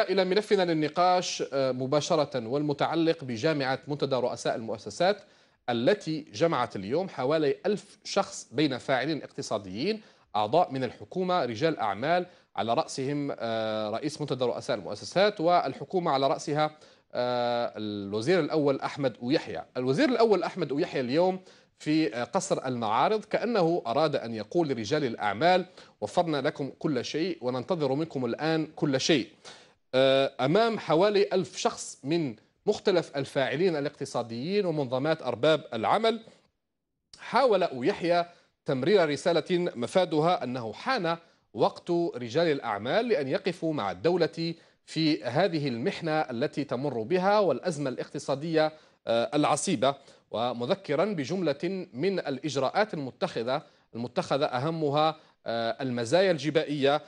إلى ملفنا للنقاش آه، مباشرة والمتعلق بجامعة منتدى رؤساء المؤسسات التي جمعت اليوم حوالي ألف شخص بين فاعلين اقتصاديين أعضاء من الحكومة رجال أعمال على رأسهم آه، رئيس منتدى رؤساء المؤسسات والحكومة على رأسها آه، الوزير الأول أحمد ويحيى الوزير الأول أحمد ويحيى اليوم في قصر المعارض كأنه أراد أن يقول لرجال الأعمال وفرنا لكم كل شيء وننتظر منكم الآن كل شيء آه، أمام حوالي ألف شخص من مختلف الفاعلين الاقتصاديين ومنظمات أرباب العمل حاول أبو يحيى تمرير رسالة مفادها أنه حان وقت رجال الأعمال لأن يقفوا مع الدولة في هذه المحنة التي تمر بها والأزمة الاقتصادية آه، العصيبة ومذكرا بجملة من الإجراءات المتخذة المتخذة أهمها آه، المزايا الجبائية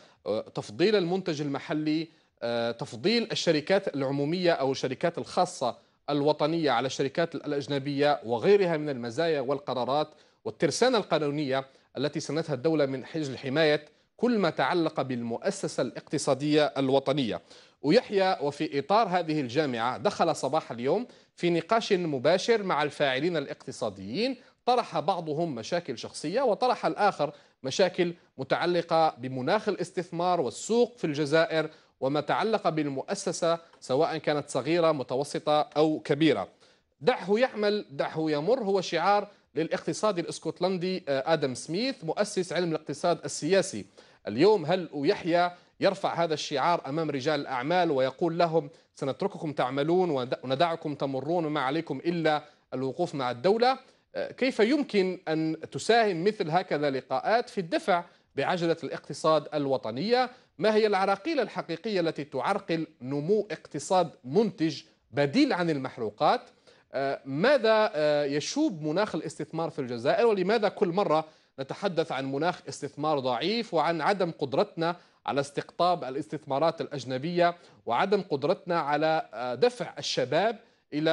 تفضيل المنتج المحلي آه، تفضيل الشركات العمومية أو الشركات الخاصة الوطنية على الشركات الأجنبية وغيرها من المزايا والقرارات والترسانة القانونية التي سنتها الدولة من أجل حماية كل ما تعلق بالمؤسسة الاقتصادية الوطنية ويحيى وفي إطار هذه الجامعة دخل صباح اليوم في نقاش مباشر مع الفاعلين الاقتصاديين طرح بعضهم مشاكل شخصية وطرح الآخر مشاكل متعلقة بمناخ الاستثمار والسوق في الجزائر وما تعلق بالمؤسسة سواء كانت صغيرة متوسطة أو كبيرة دعه يعمل دعه يمر هو شعار للاقتصادي الاسكتلندي آه، آدم سميث مؤسس علم الاقتصاد السياسي اليوم هل ويحيى يرفع هذا الشعار أمام رجال الأعمال ويقول لهم سنترككم تعملون وندعكم تمرون وما عليكم إلا الوقوف مع الدولة آه، كيف يمكن أن تساهم مثل هكذا لقاءات في الدفع بعجلة الاقتصاد الوطنية ما هي العراقيل الحقيقية التي تعرقل نمو اقتصاد منتج بديل عن المحروقات آه، ماذا آه، يشوب مناخ الاستثمار في الجزائر ولماذا كل مرة نتحدث عن مناخ استثمار ضعيف وعن عدم قدرتنا على استقطاب الاستثمارات الأجنبية وعدم قدرتنا على آه، دفع الشباب إلى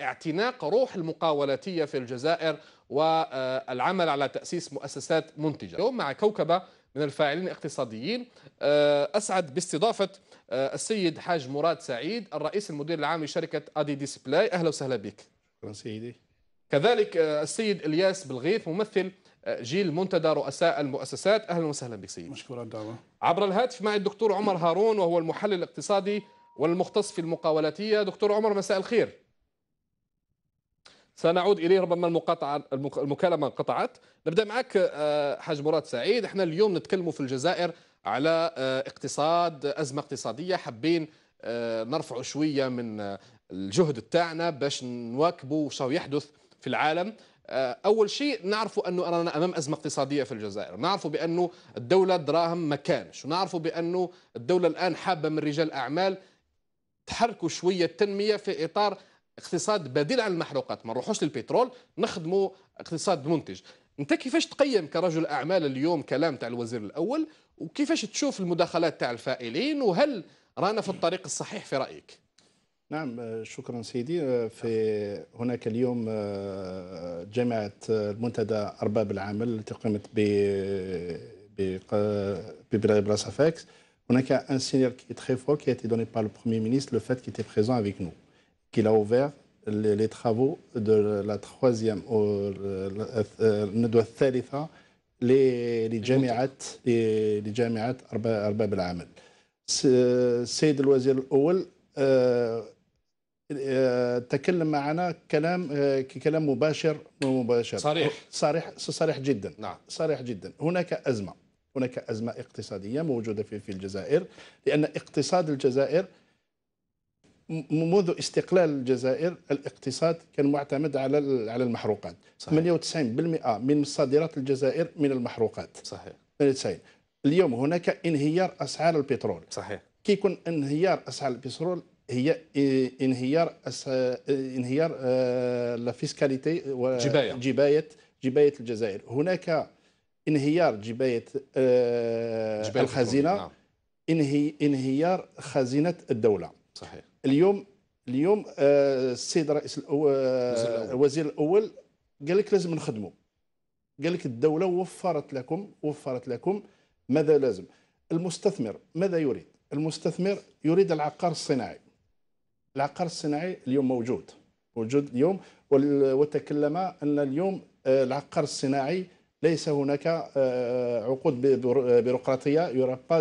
اعتناق روح المقاولاتية في الجزائر والعمل على تأسيس مؤسسات منتجة اليوم مع كوكبة من الفاعلين الاقتصاديين آه، أسعد باستضافة آه، السيد حاج مراد سعيد الرئيس المدير العام لشركة أدي ديسبلاي أهلا وسهلا بك شكرا سيدي كذلك آه، السيد إلياس بلغيث ممثل جيل منتدى رؤساء المؤسسات أهلا وسهلا بك سيدي مشكورا الدعوة عبر الهاتف معي الدكتور عمر هارون وهو المحلل الاقتصادي والمختص في المقاولاتية دكتور عمر مساء الخير سنعود اليه ربما المقاطعه المكالمه انقطعت نبدا معك آه، حاج مراد سعيد احنا اليوم نتكلموا في الجزائر على آه، اقتصاد ازمه اقتصاديه حابين آه، نرفعوا شويه من الجهد تاعنا باش نواكبوا شو يحدث في العالم اول شيء نعرفوا انه رانا امام ازمه اقتصاديه في الجزائر نعرفوا بانه الدوله دراهم ما كانش ونعرفوا بانه الدوله الان حابه من رجال اعمال تحركوا شويه التنميه في اطار اقتصاد بديل عن المحروقات ما نروحوش للبترول نخدموا اقتصاد منتج انت كيفاش تقيم كرجل اعمال اليوم كلام تاع الوزير الاول وكيفاش تشوف المداخلات تاع الفائلين وهل رانا في الطريق الصحيح في رايك نعم آه، شكرا سيدي آه، في هناك اليوم آه، جامعة المنتدى أرباب العمل التي قامت ب ب براسافاكس هناك ان سينيال كي تري فور كي a دوني بار لو le Premier لو فات كي تي بريزون افيك نو qu'il a ouvert les, les, travaux de la troisième, الندوة الثالثة لجامعة لجامعة أرباب العمل. السيد الوزير الأول تكلم معنا كلام كلام مباشر مباشر صريح صريح صريح جدا نعم صريح جدا هناك أزمة هناك أزمة اقتصادية موجودة في في الجزائر لأن اقتصاد الجزائر منذ استقلال الجزائر الاقتصاد كان معتمد على على المحروقات صحيح. 98% من مصادرات الجزائر من المحروقات صحيح 98 اليوم هناك انهيار اسعار البترول صحيح كي يكون انهيار اسعار البترول هي انهيار أس... انهيار آه، لا فيسكاليتي جبايه جبايه جبايه الجزائر هناك انهيار جبايه, آه، جباية الخزينه نعم. انهي... انهيار خزينه الدوله صحيح اليوم اليوم آه، السيد رئيس آه، الوزير الاول قال لك لازم نخدموا قال لك الدوله وفرت لكم وفرت لكم ماذا لازم المستثمر ماذا يريد المستثمر يريد العقار الصناعي العقار الصناعي اليوم موجود موجود اليوم وتكلم ان اليوم آه، العقار الصناعي ليس هناك عقود بيروقراطيه يرى با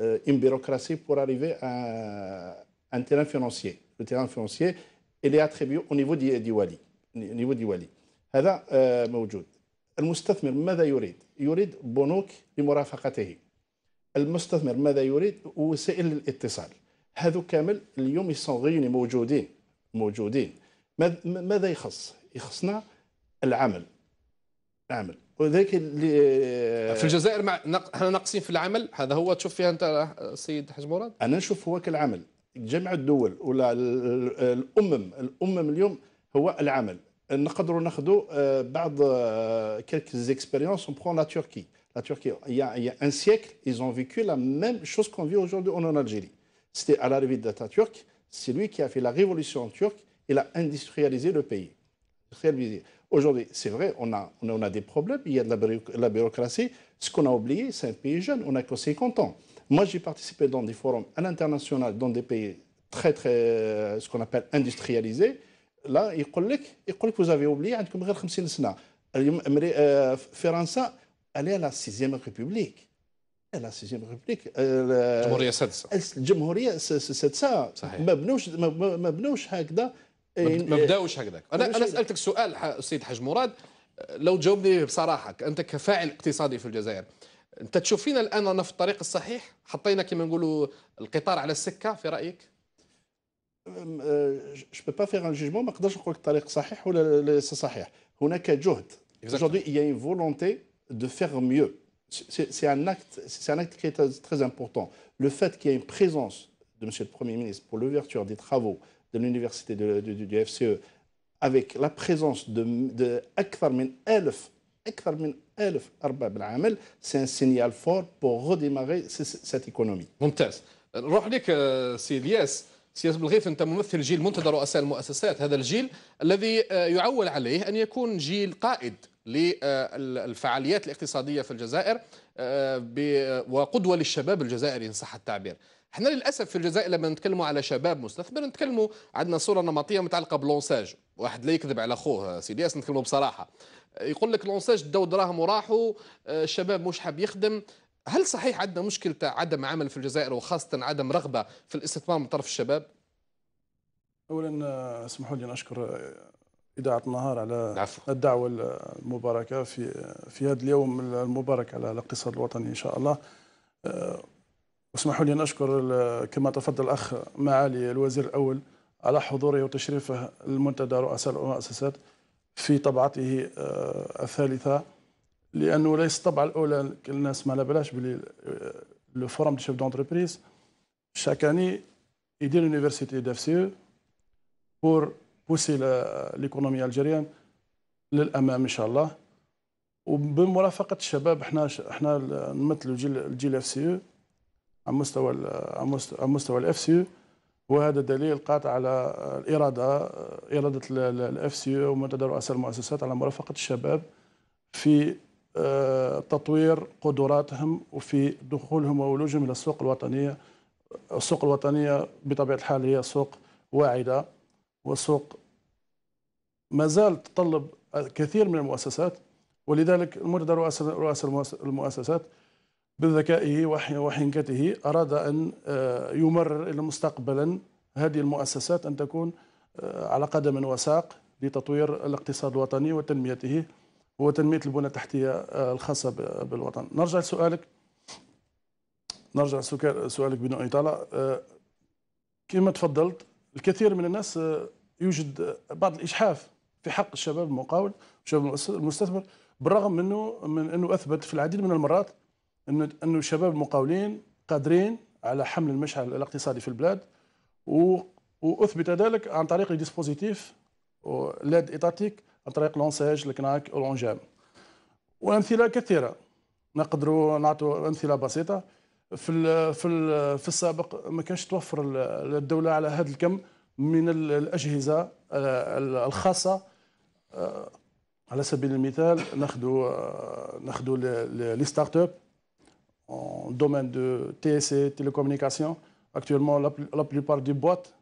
Euh, une bureaucratie pour arriver à un terrain financier le terrain financier il est attribué au niveau du wali Au niveau du wali هذا موجود المستثمر ماذا يريد يريد بنوك لمرافقته المستثمر ماذا يريد وسائل الاتصال هذا كامل اليوم يسون موجودين موجودين ماذا يخص يخصنا العمل العمل وذاك اللي في الجزائر مع احنا ناقصين في العمل هذا هو تشوف فيها انت السيد حاج مراد انا نشوف هو كالعمل جمع الدول ولا الامم الامم اليوم هو العمل نقدروا ناخذوا بعض quelques expériences on prend la Turquie la Turquie il y a, il y a un siècle ils ont vécu la même chose qu'on vit aujourd'hui en Algérie c'était à l'arrivée de Turquie, c'est lui qui a fait la révolution turque il a industrialisé le pays industrialisé Aujourd'hui, c'est vrai, on a, on a des problèmes, il y a de la, bureaucratie. Ce qu'on a oublié, c'est un pays jeune, on a que 50 ans. Moi, j'ai participé dans des forums à l'international, dans des pays très, très, euh, ce qu'on appelle industrialisés. Là, ils disent, vous avez oublié, vous avez 50 ans. France, elle est à la 6e République. La La. 6 République. La. La. c'est ça. La. ما بنوش ça. ما بداوش هكذاك انا انا سالتك سؤال السيد حاج مراد لو تجاوبني بصراحه انت كفاعل اقتصادي في الجزائر انت تشوف فينا الان انا في الطريق الصحيح حطينا كما نقولوا القطار على السكه في رايك أه، je peux pas faire un jugement ما نقدرش نقول الطريق صحيح ولا ليس صحيح هناك جهد aujourd'hui il y a une volonté de faire mieux c'est un acte c'est un acte qui est très important le fait qu'il y ait une présence de monsieur le premier ministre pour l'ouverture des travaux de l'université de, de, du FCE, avec la présence de, de c'est un signal fort pour redémarrer cette économie. ممتاز. نروح لك سي الياس سي انت ممثل جيل منتدى رؤساء المؤسسات هذا الجيل الذي يعول عليه ان يكون جيل قائد للفعاليات الاقتصاديه في الجزائر وقدوه للشباب الجزائري ان صح التعبير احنا للاسف في الجزائر لما نتكلموا على شباب مستثمر نتكلموا عندنا صوره نمطيه متعلقه بلونساج واحد لا يكذب على خوه سيدي نتكلموا بصراحه يقول لك لونساج داو دراهم وراحوا آه، الشباب مش حاب يخدم هل صحيح عندنا مشكلة عدم عمل في الجزائر وخاصة عدم رغبة في الاستثمار من طرف الشباب؟ أولا آه، اسمحوا لي أن أشكر آه، إذاعة النهار على عفو. الدعوة المباركة في في هذا اليوم المبارك على الاقتصاد الوطني إن شاء الله اسمحوا لي ان اشكر كما تفضل الاخ معالي الوزير الاول على حضوره وتشريفه المنتدى رؤساء المؤسسات في طبعته آه، الثالثه لانه ليس الطبعه الاولى الناس ما بلاش بلي لو فورم دي شيف دونتربريز شاك اني يدير لونيفرسيتي سي بور بوسي ليكونومي الجيريان للامام ان شاء الله وبمرافقه الشباب احنا احنا نمثلوا جيل جيل اف سي على مستوى على مستوى الاف سي وهذا دليل قاطع على الاراده اراده الاف سي ومنتدى رؤساء المؤسسات على مرافقه الشباب في آه، تطوير قدراتهم وفي دخولهم وولوجهم الى السوق الوطنيه السوق الوطنيه بطبيعه الحال هي سوق واعده وسوق ما زال تطلب كثير من المؤسسات ولذلك منتدى رؤساء المؤسسات بذكائه وحنكته أراد أن آه، يمرر مستقبلا هذه المؤسسات أن تكون آه، على قدم وساق لتطوير الاقتصاد الوطني وتنميته وتنمية البنى التحتية آه، الخاصة بالوطن نرجع لسؤالك نرجع لسؤالك بنوع إطالة كما تفضلت الكثير من الناس يوجد بعض الإجحاف في حق الشباب المقاول الشباب المستثمر بالرغم منه من أنه أثبت في العديد من المرات انه انه الشباب المقاولين قادرين على حمل المشعل الاقتصادي في البلاد واثبت ذلك عن طريق ديسبوزيتيف ليد ايتاتيك عن طريق لونساج الكناك اورانجام وامثله كثيره نقدروا نعطوا امثله بسيطه في في في السابق ما كانش توفر الدوله على هذا الكم من الاجهزه الخاصه آه، على سبيل المثال ناخذ آه، ناخذ لي ستارت اب en domaine de TSC, e, télécommunications. Actuellement, la, plupart des boîtes,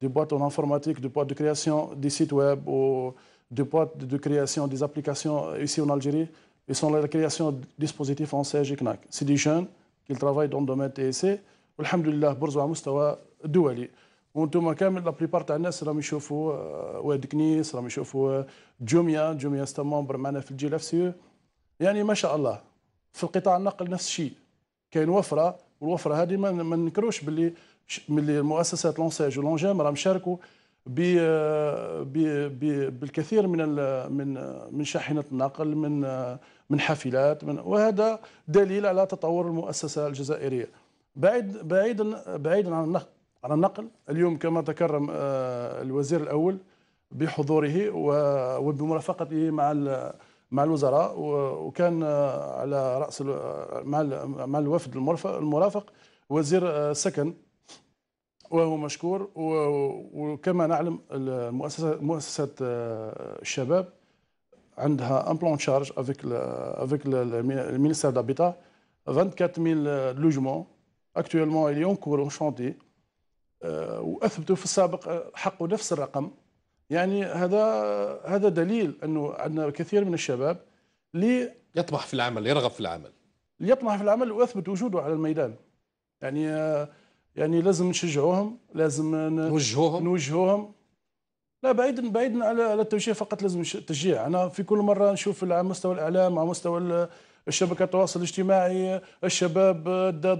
des boîtes en informatique, des boîtes de création des sites web, ou des boîtes de création des applications ici en Algérie, ils sont la création de dispositifs en CEG CNAC. C'est des jeunes qui travaillent dans le domaine TSC. E. Alhamdulillah, برزوا على مستوى دولي. وانتم كامل La plupart تاع الناس راهم يشوفوا واد كنيس la يشوفوا جوميا جوميا ستا معنا في الجيل يعني ما في القطاع النقل نفس الشيء كاين وفره والوفره هذه ما ننكروش باللي باللي مؤسسات لونساج ولونجام راهم شاركوا بالكثير من من من شاحنه النقل من من حافلات من وهذا دليل على تطور المؤسسه الجزائريه بعيد بعيدا بعيدا عن النقل عن النقل اليوم كما تكرم آه، الوزير الاول بحضوره وبمرافقته مع مع الوزراء وكان آه، على راس آه، مع مع الوفد المرافق وزير السكن آه، وهو مشكور وكما نعلم المؤسسه مؤسسه الشباب عندها ان بلون شارج افيك افيك المينيستير دابيتا 24000 لوجمون اكتويلمون il est شونتي euh, واثبتوا في السابق حقوا نفس الرقم يعني هذا هذا دليل انه عندنا كثير من الشباب لي يطمح في العمل يرغب في العمل يطمح في العمل ويثبت وجوده على الميدان يعني يعني لازم نشجعوهم لازم نوجهوهم نوجهوهم لا بعيدا بعيدا على التوجيه فقط لازم تشجيع انا في كل مره نشوف على مستوى الاعلام على مستوى الشبكات التواصل الاجتماعي الشباب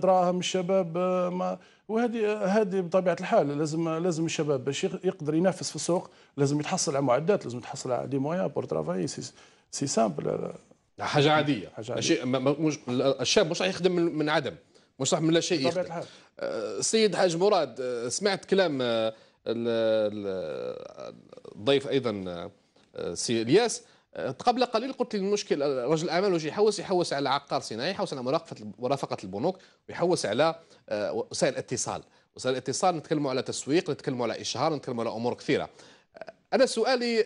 دراهم الشباب ما وهذه هذه بطبيعه الحال لازم لازم الشباب باش يقدر ينافس في السوق لازم يتحصل على معدات لازم يتحصل على دي مويا بور ترافاي سي, سي سامبل حاجه عاديه حاجه عادية. مش الشاب مش راح يخدم من عدم مش راح من لا شيء بطبيعه يخدم آه، السيد حاج مراد آه، سمعت كلام آه، الضيف ايضا سي الياس قبل قليل قلت لي المشكل رجل الاعمال واش يحوس يحوس على عقار صناعي يحوس على مرافقه مرافقه البنوك ويحوس على آه، وسائل الاتصال وسائل الاتصال نتكلموا على تسويق نتكلموا على اشهار نتكلموا على امور كثيره آه، انا سؤالي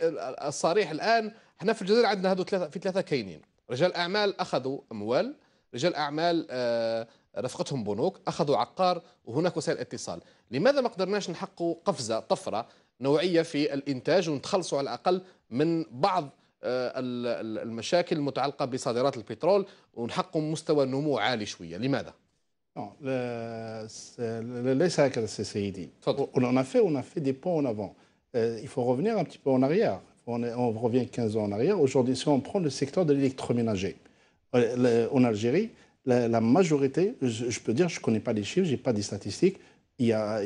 الصريح الان احنا في الجزائر عندنا هذو ثلاثه في ثلاثه كاينين رجال اعمال اخذوا اموال رجال اعمال آه، رفقتهم بنوك اخذوا عقار وهناك وسائل اتصال لماذا ما قدرناش نحققوا قفزه طفره نوعيه في الانتاج ونتخلصوا على الاقل من بعض المشاكل المتعلقة بصادرات البترول مستوى نمو عالي le On a, fait, on a fait des pas en avant. Euh، il faut revenir un petit peu en arrière. On, revient 15 ans en arrière. Aujourd'hui, si on prend le secteur de l'électroménager, euh, en Algérie, la, majorité, je, peux dire, je ne connais pas les chiffres, je n'ai pas des statistiques, il y, a,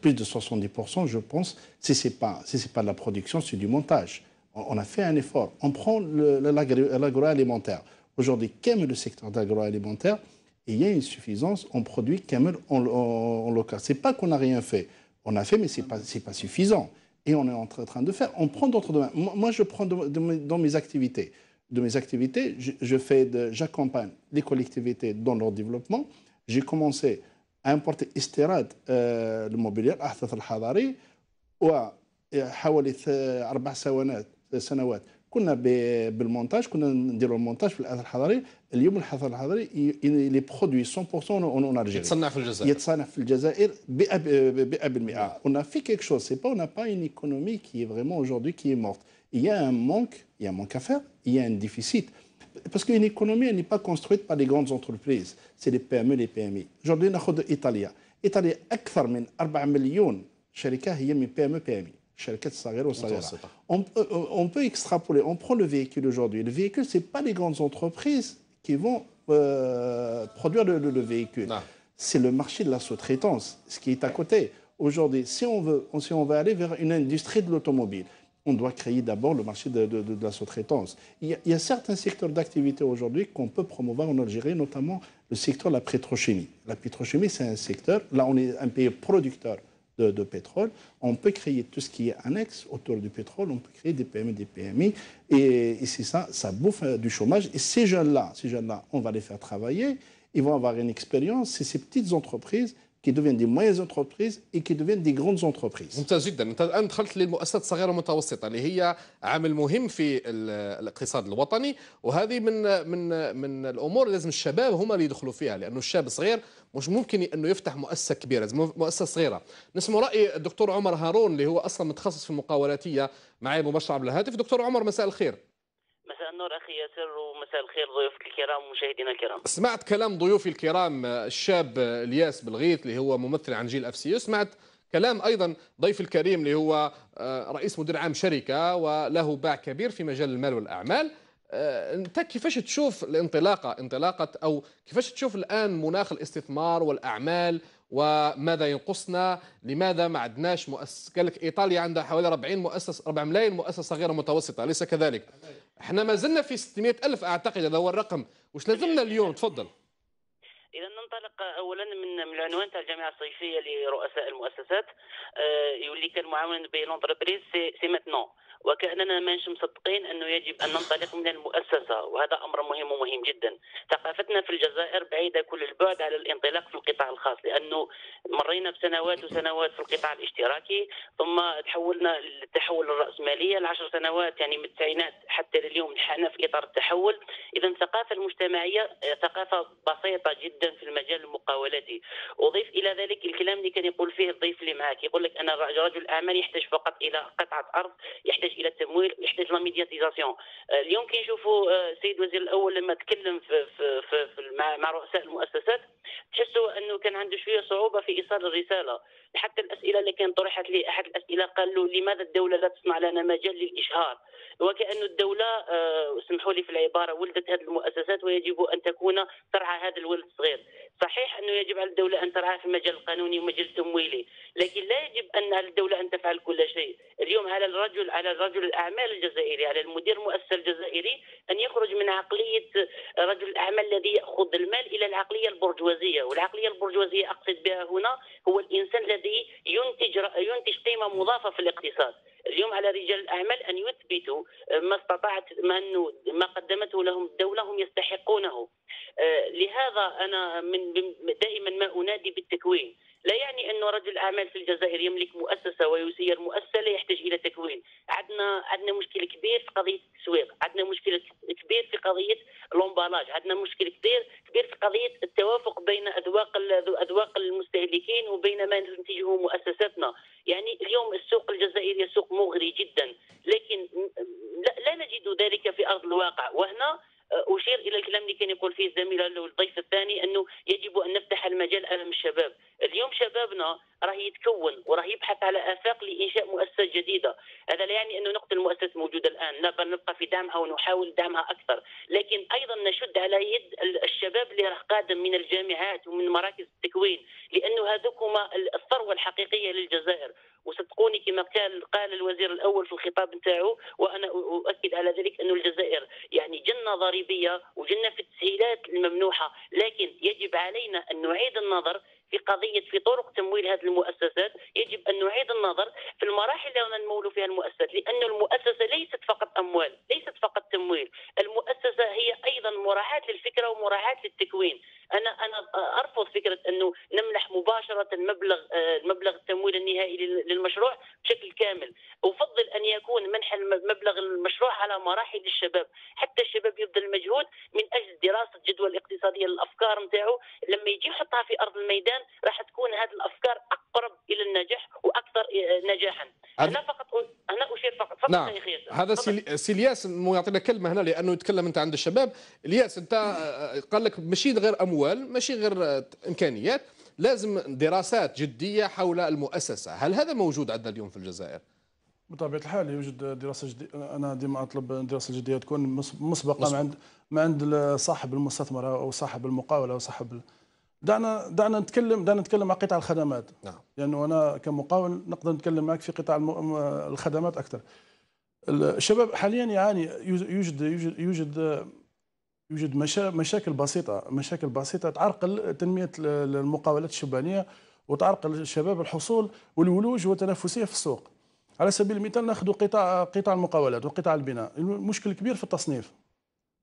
plus de 70%, je pense, si ce n'est pas de la production, c'est du montage on a fait un effort. On prend l'agroalimentaire. Aujourd'hui, le secteur d'agroalimentaire, il y a une suffisance, on produit Camel en, en, local. Ce n'est pas qu'on n'a rien fait. On a fait, mais ce n'est pas, suffisant. Et on est en train de faire. On prend d'autres domaines. Moi, je prends dans mes activités. De mes activités, je, je fais j'accompagne les collectivités dans leur développement. J'ai commencé à importer Estirad, euh, le mobilier, Ahtat al-Hadari, ou à حوالي 4 سنوات سنوات كنا بالمونتاج كنا نديروا le في الاثر الحضري اليوم الاثر les produits sont 100% اون Il يتصنع في الجزائر يتصنع في الجزائر 100% on a fait quelque chose c'est pas on n'a pas une économie qui est vraiment aujourd'hui qui est morte il y a un manque il y a un manque à faire il y a un déficit parce qu'une économie elle n'est pas construite par les grandes entreprises c'est les PME les PMI aujourd'hui l'Italie. L'Italie a plus de 4 millions مليون qui هي من PME PMI euh, on, peut extrapoler. On prend le véhicule aujourd'hui. Le véhicule, ce n'est pas les grandes entreprises qui vont euh, produire le, véhicule. Ah. C'est le marché de la sous-traitance, ce qui est à côté. Aujourd'hui, si on veut, si on aller vers une industrie de l'automobile, on doit créer d'abord le marché de, la sous-traitance. Il, il, y a certains secteurs d'activité aujourd'hui qu'on peut promouvoir en Algérie, notamment le secteur de la pétrochimie. La pétrochimie, c'est un secteur, là on est un pays producteur de, pétrole, on peut créer tout ce qui est annexe autour du pétrole, on peut créer des PME, des PMI, et, et c'est ça, ça bouffe euh, du chômage. Et ces jeunes-là, ces jeunes-là, on va les faire travailler, ils vont avoir une expérience, c'est ces petites entreprises qui deviennent des moyennes entreprises et qui deviennent des grandes entreprises. ممتاز جدا انت الان دخلت للمؤسسات الصغيره والمتوسطه اللي هي عامل مهم في الاقتصاد الوطني وهذه من من من الامور لازم الشباب هما اللي يدخلوا فيها لانه الشاب الصغير مش ممكن انه يفتح مؤسسه كبيره لازم مؤسسه صغيره نسمع راي الدكتور عمر هارون اللي هو اصلا متخصص في المقاولاتيه معي مباشره عبر الهاتف دكتور عمر مساء الخير النور اخي ياسر ومساء الخير ضيوفك الكرام ومشاهدينا الكرام. سمعت كلام ضيوفي الكرام الشاب الياس بالغيث اللي هو ممثل عن جيل اف سي سمعت كلام ايضا ضيف الكريم اللي هو آه، رئيس مدير عام شركه وله باع كبير في مجال المال والاعمال آه، انت كيفاش تشوف الانطلاقه انطلاقه او كيفاش تشوف الان مناخ الاستثمار والاعمال وماذا ينقصنا لماذا ما عندناش مؤسس قال لك ايطاليا عندها حوالي 40 مؤسسه 4 ملايين مؤسسه صغيره متوسطه اليس كذلك احنا ما زلنا في 600 الف اعتقد هذا هو الرقم واش لازمنا اليوم تفضل اذا ننطلق اولا من العنوان تاع الجامعه الصيفيه لرؤساء المؤسسات آه، يولي كان معاون بين لونتربريز سي ماتنون وكأننا مانش مصدقين أنه يجب أن ننطلق من المؤسسة وهذا أمر مهم ومهم جدا ثقافتنا في الجزائر بعيدة كل البعد على الانطلاق في القطاع الخاص لأنه مرينا بسنوات وسنوات في القطاع الاشتراكي ثم تحولنا للتحول الرأسمالية العشر سنوات يعني من التسعينات حتى لليوم نحن في إطار التحول إذا الثقافة المجتمعية آه، ثقافة بسيطة جدا في المجال المقاولاتي أضيف إلى ذلك الكلام اللي كان يقول فيه الضيف اللي معك يقول لك أنا رجل أعمال يحتاج فقط إلى قطعة أرض يحتاج تحتاج الى التمويل ويحتاج لا ميدياتيزاسيون آه، اليوم كي نشوفوا آه، السيد الوزير الاول لما تكلم في في في مع رؤساء المؤسسات تحسوا انه كان عنده شويه صعوبه في ايصال الرساله حتى الاسئله اللي كانت طرحت لي احد الاسئله قال له لماذا الدوله لا تصنع لنا مجال للاشهار وكأن الدولة آه، اسمحوا لي في العبارة ولدت هذه المؤسسات ويجب أن تكون ترعى هذا الولد الصغير صحيح أنه يجب على الدولة أن ترعاه في المجال القانوني ومجال التمويلي لكن لا يجب أن الدولة أن تفعل كل شيء اليوم على الرجل على رجل الأعمال الجزائري على المدير المؤسسة الجزائري أن يخرج من عقلية رجل الأعمال الذي يأخذ المال إلى العقلية البرجوازية والعقلية البرجوازية أقصد بها هنا هو الإنسان الذي ينتج ينتج قيمة مضافة في الاقتصاد اليوم على رجال الاعمال ان يثبتوا ما استطاعت ما ما قدمته لهم الدوله هم يستحقونه آه، لهذا انا من دائما ما انادي بالتكوين لا يعني أنه رجل أعمال في الجزائر يملك مؤسسة ويسير مؤسسة لا يحتاج إلى تكوين عندنا عندنا مشكل كبير في قضية التسويق عندنا مشكل كبير في قضية لومبالاج عندنا مشكل كبير كبير في قضية التوافق بين أذواق أذواق المستهلكين وبين ما تنتجه مؤسساتنا يعني اليوم السوق الجزائري سوق مغري جدا لكن لا, لا نجد ذلك في أرض الواقع وهنا أه، اشير الى الكلام اللي كان يقول فيه الزميل الضيف الثاني انه يجب ان نفتح المجال امام الشباب اليوم شبابنا راه يتكون وراه يبحث على افاق لانشاء مؤسسه جديده هذا لا يعني انه نقتل المؤسسه الموجوده الان لا بل نبقى في دعمها ونحاول دعمها اكثر لكن ايضا نشد على يد الشباب اللي راه قادم من الجامعات ومن مراكز التكوين لانه هذوك هما الثروه الحقيقيه للجزائر وصدقوني كما قال قال الوزير الاول في الخطاب نتاعو وانا اؤكد على ذلك انه الجزائر يعني جنه ضريبه المغربية وجلنا في التسهيلات الممنوحة لكن يجب علينا أن نعيد النظر في قضية في طرق تمويل هذه المؤسسات يجب أن نعيد النظر في المراحل اللي نمول فيها المؤسسات لأن المؤسسة ليست فقط أموال ليست فقط تمويل المؤسسة هي أيضا مراعاة للفكرة ومراعاة للتكوين أنا أنا أرفض فكرة أنه نمنح مباشرة مبلغ آه، المبلغ التمويل النهائي للمشروع بشكل كامل يكون منح مبلغ المشروع على مراحل الشباب حتى الشباب يبذل المجهود من اجل دراسه الجدوى الاقتصاديه للافكار نتاعو لما يجي يحطها في ارض الميدان راح تكون هذه الافكار اقرب الى النجاح واكثر آه، نجاحا انا فقط انا اشير فقط فقط نعم. هذا سي الياس يعطينا كلمه هنا لانه يتكلم انت عند الشباب الياس انت آه، آه، قال لك ماشي غير اموال ماشي غير امكانيات لازم دراسات جديه حول المؤسسه هل هذا موجود عندنا اليوم في الجزائر بطبيعه الحال يوجد دراسه جديده انا ديما اطلب الدراسه الجديده تكون مسبقه ما عند ما عند صاحب المستثمر او صاحب المقاوله او صاحب دعنا دعنا نتكلم دعنا نتكلم عن قطاع الخدمات نعم. لانه يعني انا كمقاول نقدر نتكلم معك في قطاع الخدمات اكثر الشباب حاليا يعاني يوجد يوجد يوجد يوجد مشا مشاكل بسيطه مشاكل بسيطه تعرقل تنميه المقاولات الشبانيه وتعرقل الشباب الحصول والولوج والتنافسيه في السوق على سبيل المثال ناخذ قطاع قطاع المقاولات وقطاع البناء المشكل كبير في التصنيف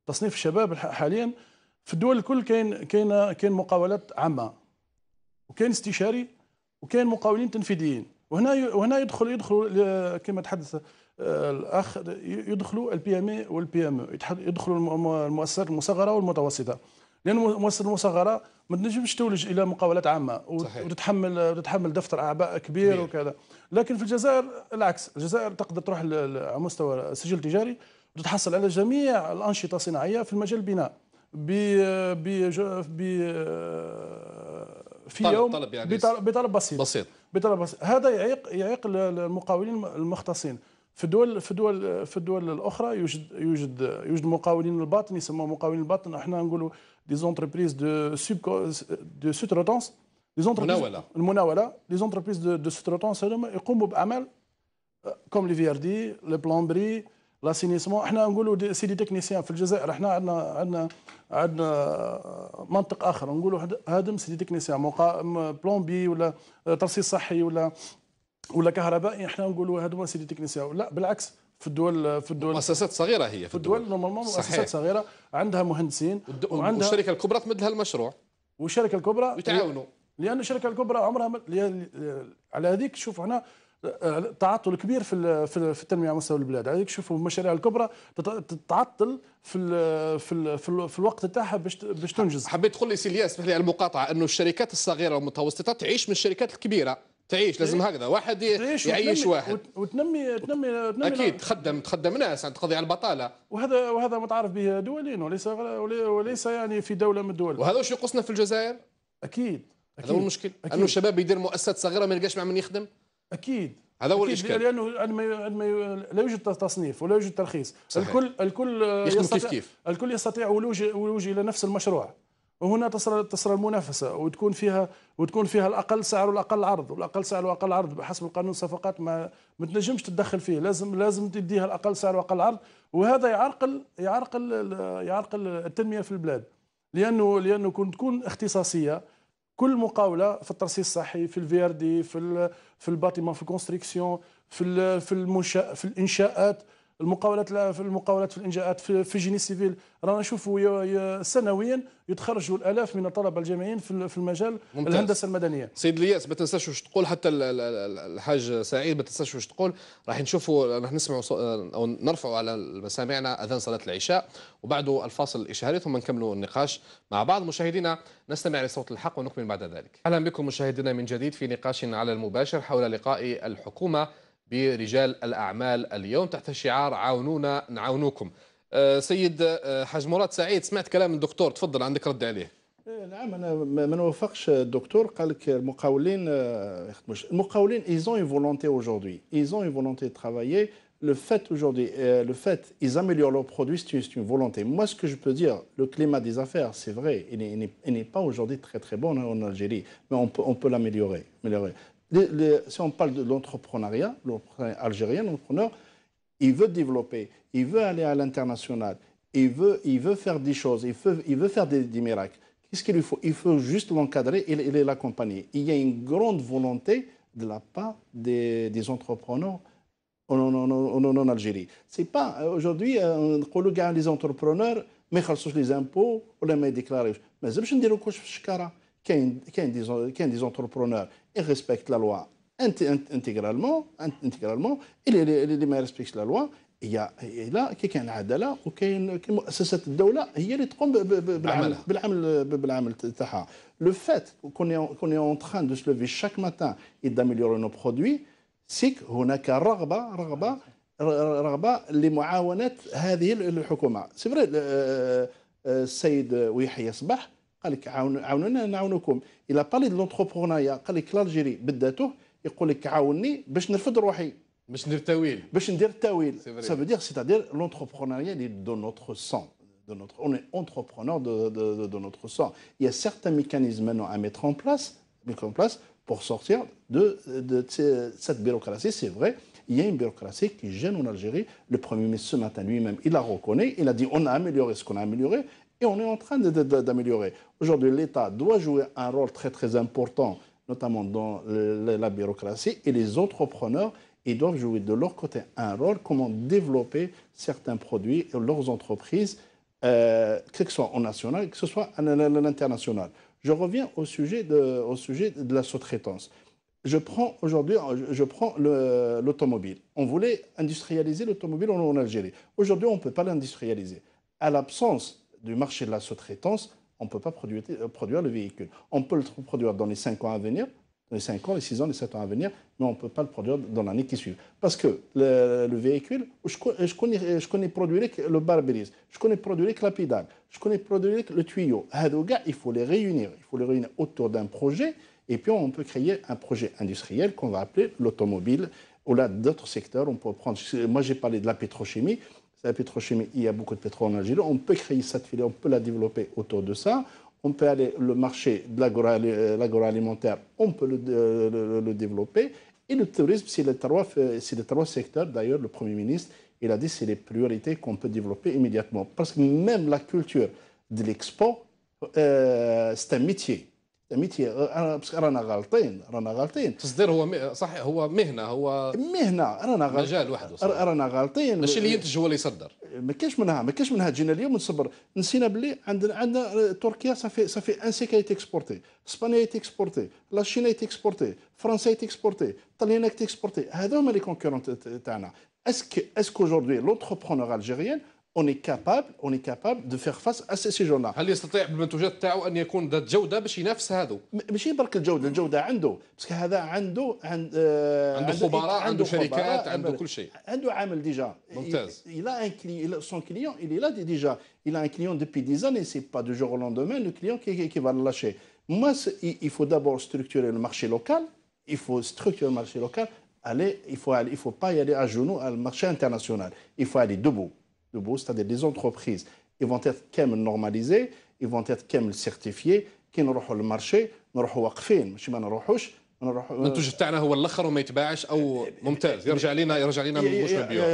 تصنيف الشباب حاليا في الدول الكل كاين كاين كاين مقاولات عامه وكاين استشاري وكاين مقاولين تنفيذيين وهنا وهنا يدخل يدخل كما تحدث آه، الاخ يدخلوا البي ام اي والبي e، ام يدخلوا المؤسسات المصغره والمتوسطه لان المؤسسه المصغره ما تنجمش تولج الى مقاولات عامه وتتحمل وتتحمل دفتر اعباء كبير, كبير وكذا لكن في الجزائر العكس الجزائر تقدر تروح على مستوى سجل تجاري وتتحصل على جميع الانشطه الصناعيه في المجال البناء ب ب ب في طلب يوم طلب يعني بطلب بسيط بسيط بطلب بسيط هذا يعيق يعيق المقاولين المختصين في الدول في الدول في الدول الاخرى يوجد يوجد يوجد مقاولين الباطن يسموه مقاولين الباطن احنا نقولوا des entreprises de, de sous-traitance les entreprises المناولة les entreprises de, de sous-traitance هذوما يقوموا باعمال كوم لي في ار دي البلومبري لاسينيسمون احنا نقولوا سي دي تكنيسيان في الجزائر احنا عندنا عندنا عندنا منطق اخر نقولوا هادم سي دي تكنيسيان موقع بلومبي ولا ترصيص صحي ولا ولا كهربائي احنا نقولوا هادوما سي دي تكنيسيان لا بالعكس في الدول في الدول مؤسسات صغيره هي في الدول, نورمالمون مؤسسات صغيره عندها مهندسين وعندها والشركه الكبرى تمد لها المشروع والشركه الكبرى يتعاونوا لان الشركه الكبرى عمرها على هذيك شوف هنا آه، آه، تعطل كبير في في التنميه على مستوى البلاد هذيك شوفوا المشاريع الكبرى تتعطل في الـ في الـ في, في الوقت تاعها باش باش تنجز حبيت تقول لي سيليا اسمح لي على المقاطعه انه الشركات الصغيره والمتوسطه تعيش من الشركات الكبيره تعيش لازم هكذا واحد يعيش واحد وتنمي تنمي تنمي اكيد تخدم تخدم ناس تقضي على البطاله وهذا وهذا متعارف به دوليا وليس وليس يعني في دوله من الدول وهذا واش يقصنا في الجزائر اكيد, أكيد. هذا هو المشكل انه الشباب يدير مؤسسات صغيره ما يلقاش مع من يخدم اكيد هذا هو الاشكال لانه عندما لا يوجد تصنيف ولا يوجد ترخيص صحيح. الكل الكل يستطيع كيف كيف. الكل يستطيع ولوج ولوج الى نفس المشروع وهنا تصل تصل المنافسه وتكون فيها وتكون فيها الاقل سعر والاقل عرض والاقل سعر والأقل عرض بحسب القانون الصفقات ما ما تنجمش تتدخل فيه لازم لازم تديها الاقل سعر واقل عرض وهذا يعرقل يعرقل يعرقل التنميه في البلاد لانه لانه كون تكون اختصاصيه كل مقاوله في الترسيس الصحي في الفي ار دي في في الباتيمون في الكونستريكسيون في في المنشا في الانشاءات المقاولات في المقاولات في الانجاءات في, في جيني سيفيل رانا نشوفوا سنويا يتخرجوا الالاف من الطلبه الجامعيين في المجال ممتاز. الهندسه المدنيه سيد الياس ما تنساش واش تقول حتى الحاج سعيد ما تنساش واش تقول راح نشوفوا راح نسمعوا او نرفعوا على مسامعنا اذان صلاه العشاء وبعده الفاصل الاشهاري ثم نكملوا النقاش مع بعض مشاهدينا نستمع لصوت الحق ونكمل بعد ذلك اهلا بكم مشاهدينا من جديد في نقاش على المباشر حول لقاء الحكومه par les رجال d'affaires aujourd'hui sous le signe « aidez-nous nous vous aidons monsieur Haj Mourad Saïd j'ai entendu les paroles du docteur vous pouvez répondre à lui oui je ne suis pas le docteur il a dit que les employés ont une volonté aujourd'hui ils ont une volonté de travailler le fait aujourd'hui ils améliorent leurs produits c'est une volonté moi ce que je peux dire le climat des affaires c'est vrai il n'est pas aujourd'hui très très bon en Algérie mais on peut l'améliorer améliorer si on parle de l'entrepreneuriat, l'entrepreneur algérien, l'entrepreneur, il veut développer, il veut aller à l'international, il veut, il veut faire des choses, il veut, il veut faire des, miracles. Qu'est-ce qu'il lui faut Il faut juste l'encadrer et, l'accompagner. Il y a une grande volonté de la part des, entrepreneurs en, en, en, en Algérie. C'est pas euh, aujourd'hui euh, on les entrepreneurs mais les les les on les met مازال باش Mais je y a pas كاين y a des entrepreneurs il respecte la loi intégralement, intégralement, et les, les, respectent la loi. Il y a là quelqu'un à ou cette il a Le fait qu'on est, est en train de se lever chaque matin et d'améliorer nos produits, c'est y a c'est vrai, le il a parlé de l'entrepreneuriat, بالي دو لونتربرونيا قال لك dire l'entrepreneuriat يقول لك عاوني باش نرفد De notre, on est entrepreneur de, de, notre sang. Il y a certains mécanismes maintenant à mettre en place, mettre en place pour sortir de, de cette bureaucratie. C'est vrai, il y a une bureaucratie qui gêne en Algérie. Le Premier ministre, ce matin, lui-même, il la reconnu. Il a dit on a amélioré ce qu'on a amélioré on est en train d'améliorer. Aujourd'hui, l'État doit jouer un rôle très très important, notamment dans la bureaucratie, et les entrepreneurs, ils doivent jouer de leur côté un rôle, comment développer certains produits, leurs entreprises, euh, que ce soit en national, que ce soit à l'international. Je reviens au sujet de, au sujet de la sous-traitance. Je prends aujourd'hui, je prends l'automobile. On voulait industrialiser l'automobile en, en Algérie. Aujourd'hui, on ne peut pas l'industrialiser. À l'absence du marché de la sous-traitance, on ne peut pas produire, le véhicule. On peut le produire dans les 5 ans à venir, dans les 5 ans, les 6 ans, les 7 ans à venir, mais on ne peut pas le produire dans l'année qui suit. Parce que le, véhicule, je, je, connais, je connais produire le barberisme, je connais produire la pédale, je connais produire le tuyau. Ah, il faut les réunir. Il faut les réunir autour d'un projet, et puis on peut créer un projet industriel qu'on va appeler l'automobile Au-delà d'autres secteurs. On peut prendre, moi j'ai parlé de la pétrochimie, la pétrochimie, il y a beaucoup de pétrole en Algérie. On peut créer cette filière, on peut la développer autour de ça. On peut aller, le marché de euh, l'agroalimentaire, on peut euh, le, développer. Et le tourisme, c'est les trois, euh, c'est les trois secteurs. D'ailleurs, le Premier ministre, il a dit c'est les priorités qu'on peut développer immédiatement. Parce que même la culture de l'expo, c'est un métier. ميتي انا رانا غالطين رانا غالطين التصدير هو صح هو مهنه هو مهنه رانا غالطين مجال وحده رانا غالطين ماشي اللي ينتج هو اللي يصدر ما كاش منها ما كاش منها جينا اليوم نصبر نسينا باللي عندنا عندنا آه، تركيا صافي صافي ان سيكاي تيكسبورتي اسبانيا تيكسبورتي لا شينا تيكسبورتي فرنسا تيكسبورتي طليانك تيكسبورتي هذو هما لي كونكورون تاعنا اسك اسك اجوردي لونتربرونور الجيريان اوني كابابل اوني كابابل دو فيغ فاس ا سي سيجون هل يستطيع بالمنتوجات تاعو ان يكون ذات جوده باش ينافس هذو ماشي برك الجوده الجوده عنده باسكو هذا عنده عند آه عنده خبراء عنده, عنده شركات عنده كل شيء عنده عامل ديجا ممتاز الى ان كليون الى سون كليون الى ديجا الى ان كليون ديبي دي زاني سي با دو جور لون لو كليون كي كي فا لاشي ما il faut d'abord structurer le marché local il faut structurer le marché local aller il faut aller, il faut pas y aller à genoux au marché international il faut aller debout de c'est-à-dire des entreprises, ils vont être comme normalisés, ils vont être comme certifiés, le marché, للمارشي pas واقفين ماشي ما نروحوش نروحوا المنتوج تاعنا هو الاخر وما يتباعش او ممتاز يرجع لنا يرجع لنا مش مبيع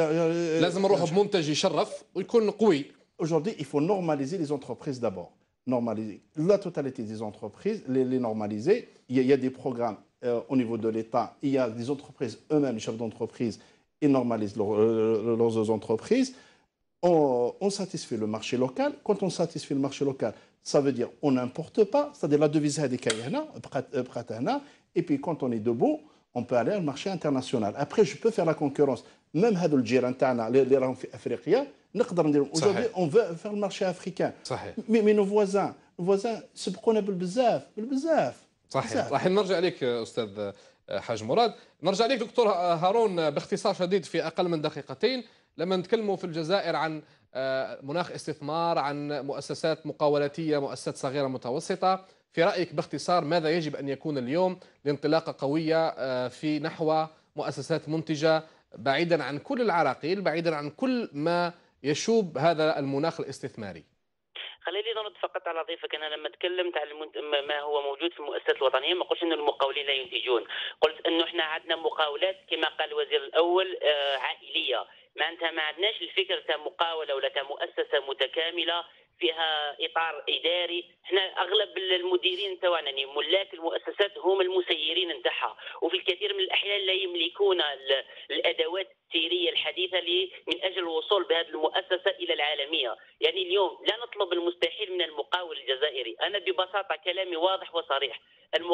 لازم نروح بمنتج يشرف ويكون قوي Aujourd'hui, il faut normaliser les entreprises d'abord. Normaliser la totalité des entreprises, les, normaliser. Il y, a, des programmes euh, au niveau de l'État. Il y a des entreprises eux-mêmes, les chefs d'entreprise, ils normalisent euh, leurs entreprises on, satisfait le marché local. Quand on satisfait le marché local, ça veut dire on n'importe pas, c'est-à-dire la devise est euh, et puis quand on est debout, on peut aller au marché international. Après, je peux faire la concurrence. Même les gens africains, aujourd'hui, on veut faire le marché africain. Mais, nos voisins, nos voisins, c'est pourquoi on a بزاف, بزاف. صحيح راح نرجع لك استاذ حاج مراد نرجع لك دكتور هارون باختصار شديد في اقل من دقيقتين لما نتكلموا في الجزائر عن آه، مناخ استثمار عن مؤسسات مقاولاتية مؤسسات صغيرة متوسطة في رأيك باختصار ماذا يجب أن يكون اليوم لانطلاقة قوية آه، في نحو مؤسسات منتجة بعيدا عن كل العراقيل بعيدا عن كل ما يشوب هذا المناخ الاستثماري خليني نرد فقط على ضيفك انا لما تكلمت على ما هو موجود في المؤسسات الوطنيه ما قلتش ان المقاولين لا ينتجون قلت انه احنا عندنا مقاولات كما قال الوزير الاول آه، عائليه ما انت ما عندناش الفكر كمقاوله ولا كمؤسسه متكامله فيها اطار اداري احنا اغلب المديرين تاعنا يعني ملاك المؤسسات هم المسيرين نتاعها وفي الكثير من الاحيان لا يملكون الادوات التسييريه الحديثه من اجل الوصول بهذه المؤسسه الى العالميه، يعني اليوم لا نطلب المستحيل من المقاول الجزائري، انا ببساطه كلامي واضح وصريح،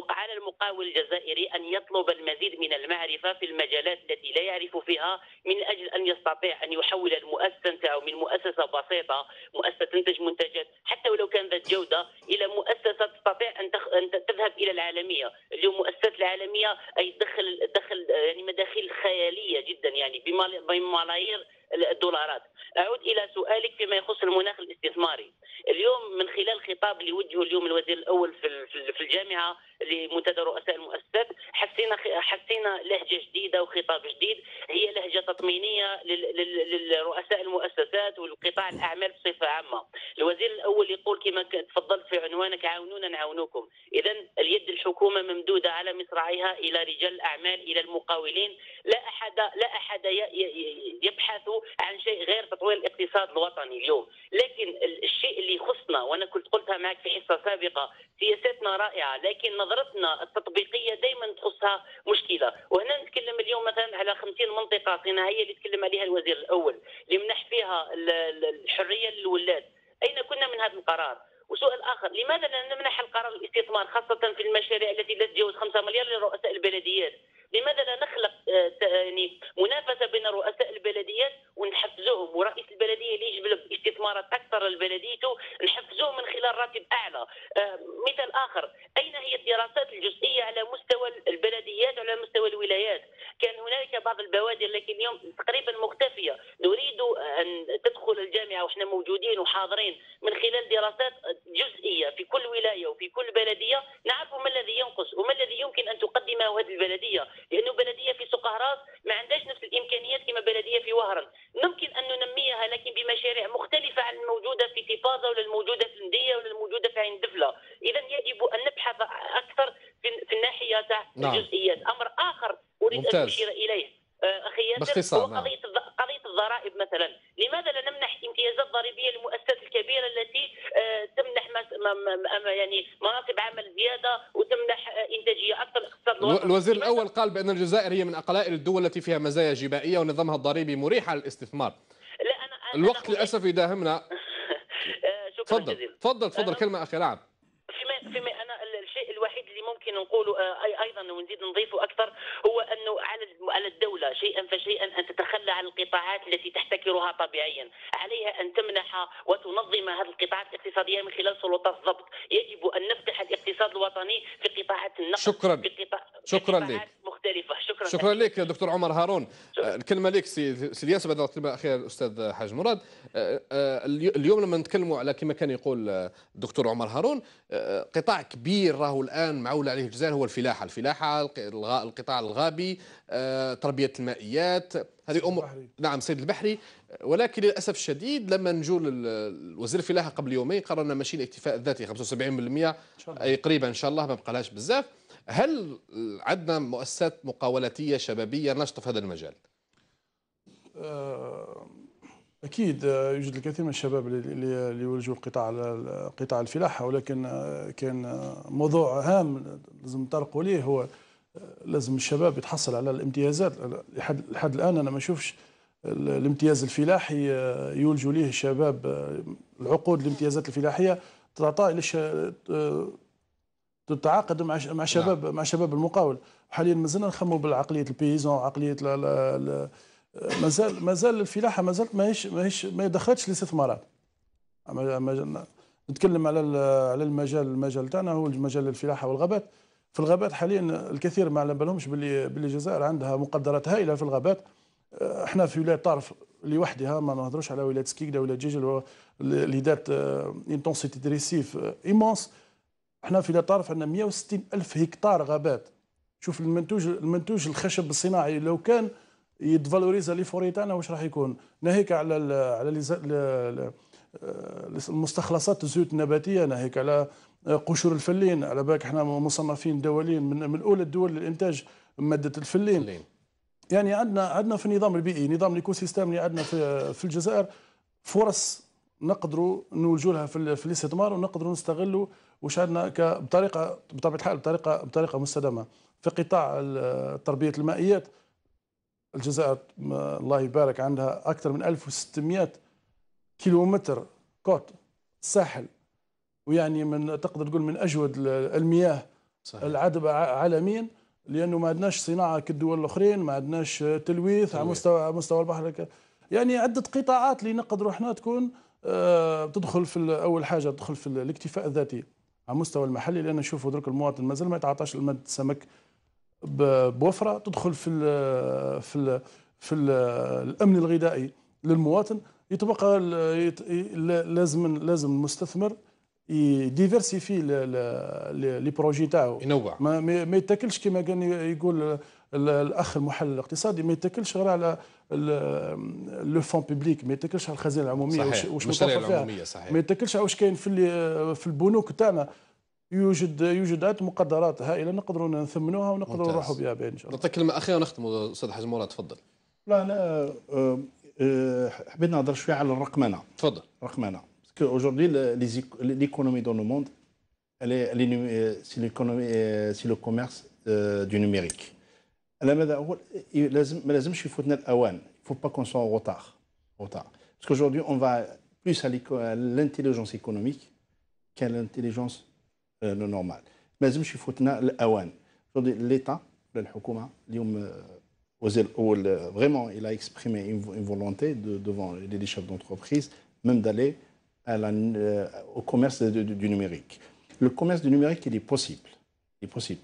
على المقاول الجزائري ان يطلب المزيد من المعرفه في المجالات التي لا يعرف فيها من اجل ان يستطيع ان يحول المؤسسه نتاعه من مؤسسه بسيطه، مؤسسه تنتج منتجات حتى ولو كان ذات جوده الى مؤسسه تستطيع ان ان تذهب الى العالميه، اليوم المؤسسات العالميه اي دخل دخل يعني مداخيل خياليه جدا يعني بملايير الدولارات اعود الى سؤالك فيما يخص المناخ الاستثماري اليوم من خلال خطاب اللي وجهه اليوم الوزير الاول في الجامعه لمنتدى رؤساء المؤسسات حسينا حسينا لهجه جديده وخطاب جديد هي لهجه تطمينيه لرؤساء المؤسسات والقطاع الاعمال بصفه عامه الوزير الاول يقول كما تفضلت في عنوانك عاونونا نعاونوكم اذا اليد الحكومه ممدوده على مصراعيها الى رجال الاعمال الى المقاولين لا احد لا احد يبحث عن شيء غير تطوير الاقتصاد الوطني اليوم لكن الشيء اللي يخصنا وانا كنت قلتها معك في حصه سابقه سياساتنا رائعه لكن نظرتنا التطبيقيه دائما تخصها مشكله وهنا نتكلم اليوم مثلا على 50 منطقه صناعيه اللي تكلم عليها الوزير الاول اللي منح فيها الحريه للولاد اين كنا من هذا القرار وسؤال اخر لماذا لا نمنح القرار الاستثمار خاصه في المشاريع التي لا تتجاوز 5 مليار لرؤساء البلديات لماذا لا نخلق آه، آه، يعني منافسه بين رؤساء البلديات ونحفزوهم ورئيس البلديه اللي يجلب استثمارات اكثر لبلديته نحفزوه من خلال راتب اعلى آه، مثال اخر اين هي الدراسات الجزئيه على مستوى البلديات وعلى مستوى الولايات كان هنالك بعض البوادر لكن اليوم تقريبا مختفيه نريد ان تدخل الجامعه واحنا موجودين وحاضرين من خلال دراسات جزئيه في كل ولايه وفي كل بلديه نعرف ما الذي ينقص وما الذي يمكن ان تقدمه هذه البلديه لانه بلديه في سقهراس ما عندهاش نفس الامكانيات كما بلديه في وهران ممكن ان ننميها لكن بمشاريع مختلفه عن الموجوده في تيفازا ولا الموجوده في المديه ولا الموجوده في عين دفله اذا يجب ان نبحث اكثر في الناحيه تاع نعم. الجزئيات امر اخر اريد ممتاز. ان اشير اليه آه، اخي ياسر قضيه نعم. قضيه الضرائب مثلا لماذا لا نمنح امتيازات ضريبيه للمؤسسات الكبيره التي آه، تمنح يعني مناصب عمل زياده وتمنح آه، انتاجيه اكثر اقتصاد الوزير الاول قال بان الجزائر هي من اقلائل الدول التي فيها مزايا جبائيه ونظامها الضريبي مريح للاستثمار لا انا, أنا الوقت أنا للاسف إيه؟ يداهمنا شكرا فضل. جزيلا. تفضل تفضل كلمه اخي نعم فيما فيما انا الشيء الوحيد اللي ممكن نقوله ايضا ونزيد نضيفه اكثر هو شيء أن تتخلى عن القطاعات التي تحتكرها طبيعيا عليها أن تمنح وتنظم هذه القطاعات الاقتصادية من خلال سلطات الضبط يجب أن نفتح الاقتصاد الوطني في قطاعات النقل شكرا في قطاع... شكرا في قطاعات... لك شكرا لك دكتور عمر هارون آه، الكلمه لك سي الياس بعد الكلمه الاخيره الاستاذ حاج مراد آه، آه، اليوم لما نتكلموا على كما كان يقول الدكتور عمر هارون قطاع كبير راهو الان معول عليه الجزائر هو الفلاحه الفلاحه القطاع الغابي تربيه المائيات هذه امور نعم سيد البحري ولكن للاسف الشديد لما نجوا الوزير الفلاحه قبل يومين قررنا ماشيين الاكتفاء الذاتي 75% اي قريبا ان شاء الله ما بقالهاش بزاف هل عندنا مؤسسات مقاولاتيه شبابيه نشطه في هذا المجال؟ آه، اكيد آه، يوجد الكثير من الشباب اللي يولجوا قطاع قطاع الفلاحه ولكن آه، كان موضوع هام لازم نطرقوا ليه هو لازم الشباب يتحصل على الامتيازات لحد الان انا ما اشوفش الامتياز الفلاحي يولجوا ليه الشباب العقود الامتيازات الفلاحيه تعطى تتعاقد مع مع نعم. شباب نعم. مع شباب المقاول حاليا مازلنا نخموا بالعقليه البيزون عقليه لا لا لا مازال مازال الفلاحه مازالت ماهيش ماهيش ما دخلتش الاستثمارات نتكلم على على المجال المجال تاعنا هو مجال الفلاحه والغابات في الغابات حاليا الكثير ما على بالهمش باللي باللي الجزائر عندها مقدرات هائله في الغابات احنا في ولايه طرف لوحدها ما نهضروش على ولايه سكيكدا ولا جيجل اللي دات انتونسيتي دريسيف ايمونس احنا في لطارف عندنا 160 ألف هكتار غابات شوف المنتوج المنتوج الخشب الصناعي لو كان يتفالوريزا لي فوريتانا تاعنا واش راح يكون ناهيك على الـ على الـ المستخلصات الزيوت النباتيه ناهيك على قشور الفلين على بالك احنا مصنفين دوليا من, من اولى الدول للانتاج ماده الفلين فلين. يعني عندنا عندنا في النظام البيئي نظام الايكو سيستم اللي عندنا في في الجزائر فرص نقدروا نوجولها لها في, في الاستثمار ونقدروا نستغلوا وشهدنا بطريقه بطبيعه الحال بطريقه بطريقه مستدامه في قطاع تربيه المائيات الجزائر الله يبارك عندها اكثر من 1600 كيلومتر كوت ساحل ويعني من تقدر تقول من اجود المياه صحيح. العذبه عالميا لانه ما عندناش صناعه كالدول الاخرين ما عندناش تلويث على مستوى على مستوى البحر يعني عده قطاعات اللي نقدروا احنا تكون آه، تدخل في اول حاجه تدخل في الاكتفاء الذاتي على المستوى المحلي لان نشوفوا درك المواطن مازال ما يتعاطاش المد السمك بوفره تدخل في الـ في الـ في الـ الامن الغذائي للمواطن يتبقى لازم لازم المستثمر يديفرسيفي لي بروجي تاعو ينوع ما, ما يتاكلش كما كان يقول الاخ المحلل الاقتصادي ما يتكلش غير على لو فون بوبليك ما يتكلش على الخزينه العموميه صحيح. واش متوفر فيها صحيح. ما يتكلش على واش كاين في في البنوك تاعنا يوجد يوجد مقدرات هائله نقدروا نثمنوها ونقدروا نروحوا بها بين ان شاء الله. نعطيك كلمه اخيره ونختم استاذ حاج مراد تفضل. لا انا آه، آه، حبيت نهضر شويه على الرقمنه. تفضل. الرقمنه باسكو اجوردي ليكونومي دون لو موند سي لو كوميرس دو نوميريك. Il ne faut pas qu'on soit en retard retard parce qu'aujourd'hui on va plus à l'intelligence économique qu'à l'intelligence euh, normale aujourd'hui l'état le euh, vraiment il a exprimé une, volonté devant les chefs d'entreprise même d'aller euh, au commerce du, du numérique le commerce du numérique il est possible il est possible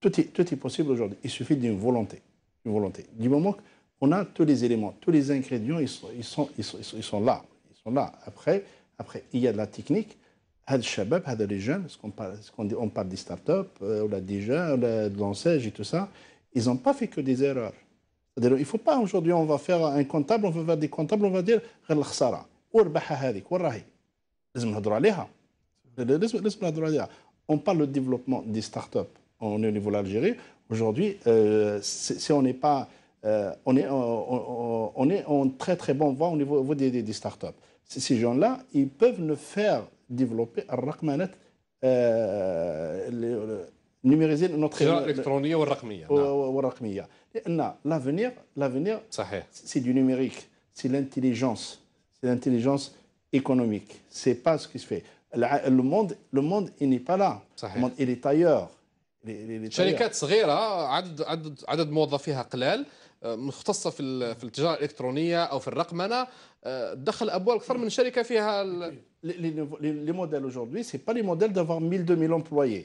tout est, possible aujourd'hui. Il suffit d'une volonté, une volonté. Du moment qu'on a tous les éléments, tous les ingrédients, ils sont, ils sont, ils sont, là. Ils sont là. Après, après, il y a de la technique. les jeunes, on parle des startups, euh, on a des jeunes, de et tout ça, ils n'ont pas fait que des erreurs. il ne faut pas aujourd'hui, on va faire un comptable, on va faire des comptables, on va dire On parle de développement des startups on est au niveau de l'Algérie. Aujourd'hui, euh, si on n'est pas. Euh, on, est, on, est en très très bon voie au niveau, des, startups. Ces gens-là, ils peuvent nous faire développer euh, numériser notre الالكترونيه Ou l'avenir l'avenir c'est du numérique c'est l'intelligence c'est l'intelligence économique c'est pas ce qui se fait le monde le monde il n'est pas là le monde il est ailleurs شركات صغيره عدد عدد عدد موظفيها قلال مختصه في في التجاره الالكترونيه او في الرقمنه Les modèles aujourd'hui, ce n'est pas les modèles d'avoir 1000-2000 employés.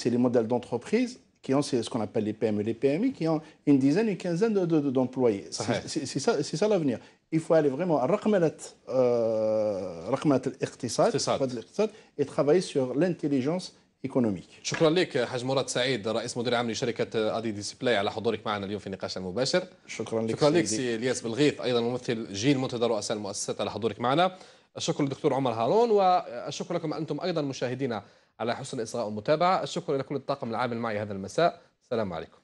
C'est les modèles d'entreprise qui ont ce qu'on appelle les PME, les PMI, qui ont une dizaine, une quinzaine d'employés. C'est ça, ça l'avenir. Il faut aller vraiment à Raqmanat euh, al et travailler sur l'intelligence ايكونوميك شكرا لك حاج مراد سعيد رئيس مدير عام لشركه ادي ديسبلاي على حضورك معنا اليوم في نقاشنا المباشر شكرا لك شكرا لك سي الياس بالغيث ايضا ممثل جيل منتدى رؤساء المؤسسات على حضورك معنا الشكر للدكتور عمر هارون والشكر لكم انتم ايضا مشاهدينا على حسن الاصغاء والمتابعه الشكر الى كل الطاقم العامل معي هذا المساء السلام عليكم